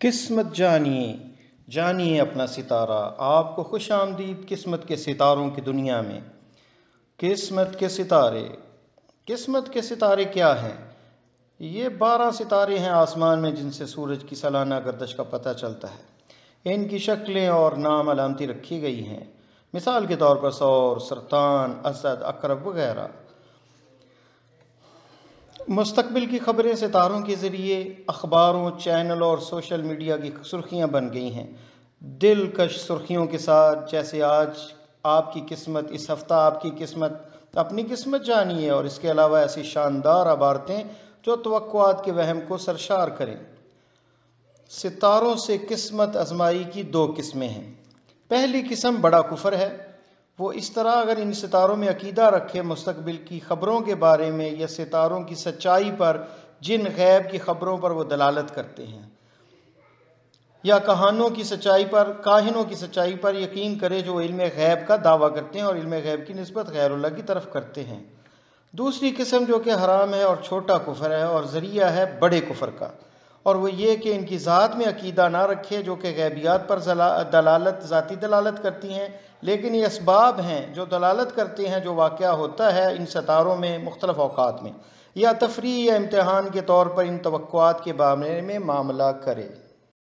किस्मत जानिए जानिए अपना सितारा आपको खुश आमदीद किस्मत के सितारों की दुनिया में किस्मत के सितारे किस्मत के सितारे क्या हैं ये बारह सितारे हैं आसमान में जिनसे सूरज की सालाना गर्दश का पता चलता है इनकी शक्लें और नाम अलामती रखी गई हैं मिसाल के तौर पर सौर सरतान असद अकरब वगैरह मुस्तबिल की खबरें सितारों के ज़रिए अखबारों चैनल और सोशल मीडिया की सुर्खियाँ बन गई हैं दिलकश सुर्खियों के साथ जैसे आज आपकी किस्मत इस हफ्ता आपकी किस्मत अपनी किस्मत जानिए और इसके अलावा ऐसी शानदार अबारतें जो तोक़ात के वहम को सरशार करें सितारों से किस्मत आजमाई की दो किस्में हैं पहली किस्म बड़ा कुफर है वो इस तरह अगर इन सितारों में अकीदा रखे मुस्तबिल की ख़बरों के बारे में या सितारों की सच्चाई पर जिन गैब की ख़बरों पर वो दलालत करते हैं या कहानों की सच्चाई पर काहिनों की सच्चाई पर यकीन करे जो इल्म गैब का दावा करते हैं और इल्म गैब की नस्बत गैरुल्ला की तरफ करते हैं दूसरी किस्म जो कि हराम है और छोटा कुफर है और ज़रिया है बड़े कुफर का और वो ये कि इनकी ज़ात में अकीदा ना रखे जो कि गैबियात पर दलालत ज़ाती दलालत करती हैं लेकिन ये इसबाब हैं जो दलालत करते हैं जो वाक़ होता है इन सतारों में मुख्तलफ़ अवकात में या तफरी या इम्तहान के तौर पर इन तो के बारे में मामला करे